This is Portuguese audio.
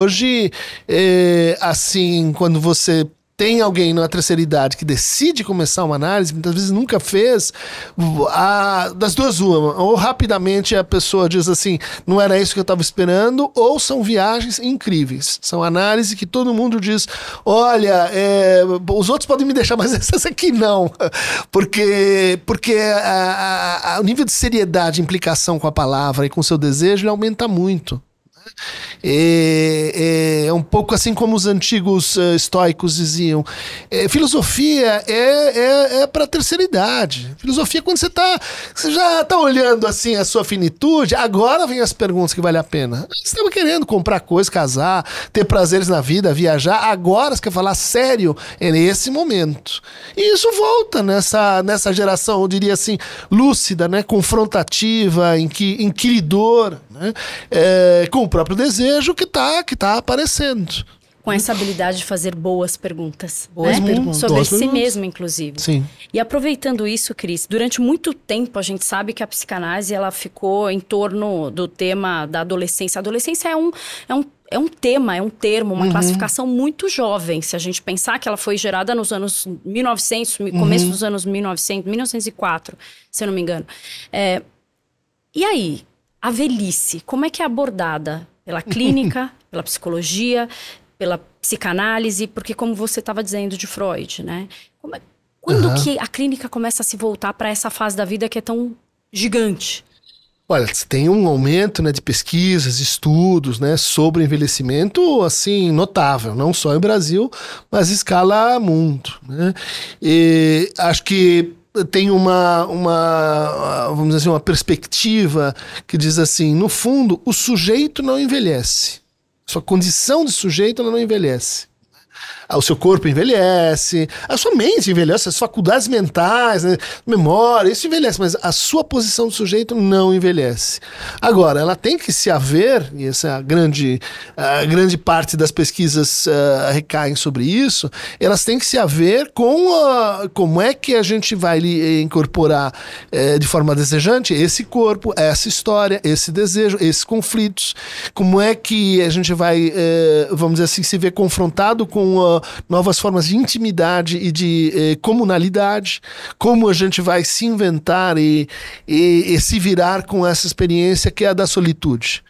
Hoje, é, assim, quando você tem alguém na terceira idade que decide começar uma análise, muitas vezes nunca fez, a, das duas uma, ou rapidamente a pessoa diz assim, não era isso que eu estava esperando, ou são viagens incríveis, são análises que todo mundo diz, olha, é, os outros podem me deixar, mas essas aqui não, porque porque a, a, o nível de seriedade, implicação com a palavra e com o seu desejo, ele aumenta muito. É, é, é, um pouco assim como os antigos uh, estoicos diziam. É, filosofia é, é, é para a terceira idade. Filosofia é quando você tá. Você já está olhando assim a sua finitude, agora vem as perguntas que vale a pena. Ah, você estava querendo comprar coisas, casar, ter prazeres na vida, viajar. Agora você quer falar sério é nesse momento. E isso volta nessa, nessa geração, eu diria assim, lúcida, né? confrontativa, inqui, inquiridora né? É, com o próprio desejo que está que tá aparecendo. Com essa habilidade de fazer boas perguntas. Boas né? perguntas. Sobre boas si perguntas. mesmo, inclusive. Sim. E aproveitando isso, Cris, durante muito tempo a gente sabe que a psicanálise ela ficou em torno do tema da adolescência. A adolescência é um, é um é um tema, é um termo, uma uhum. classificação muito jovem. Se a gente pensar que ela foi gerada nos anos 1900, uhum. começo dos anos 1900, 1904, se eu não me engano. É, e aí, a velhice, como é que é abordada pela clínica, pela psicologia, pela psicanálise, porque como você estava dizendo de Freud, né? É, quando uhum. que a clínica começa a se voltar para essa fase da vida que é tão gigante? Olha, tem um aumento né, de pesquisas, estudos né, sobre envelhecimento assim notável, não só em Brasil, mas escala mundo. Né? E acho que tem uma, uma, ah, vamos dizer assim, uma perspectiva que diz assim: no fundo, o sujeito não envelhece. Sua condição de sujeito não envelhece. Ah, o seu corpo envelhece, a sua mente envelhece, as faculdades mentais, né? memória, isso envelhece, mas a sua posição do sujeito não envelhece. Agora, ela tem que se haver, e essa é grande, a grande parte das pesquisas uh, recaem sobre isso, elas têm que se haver com a, como é que a gente vai incorporar uh, de forma desejante esse corpo, essa história, esse desejo, esses conflitos, como é que a gente vai, uh, vamos dizer assim, se ver confrontado com com uh, novas formas de intimidade e de eh, comunalidade, como a gente vai se inventar e, e, e se virar com essa experiência que é a da solitude.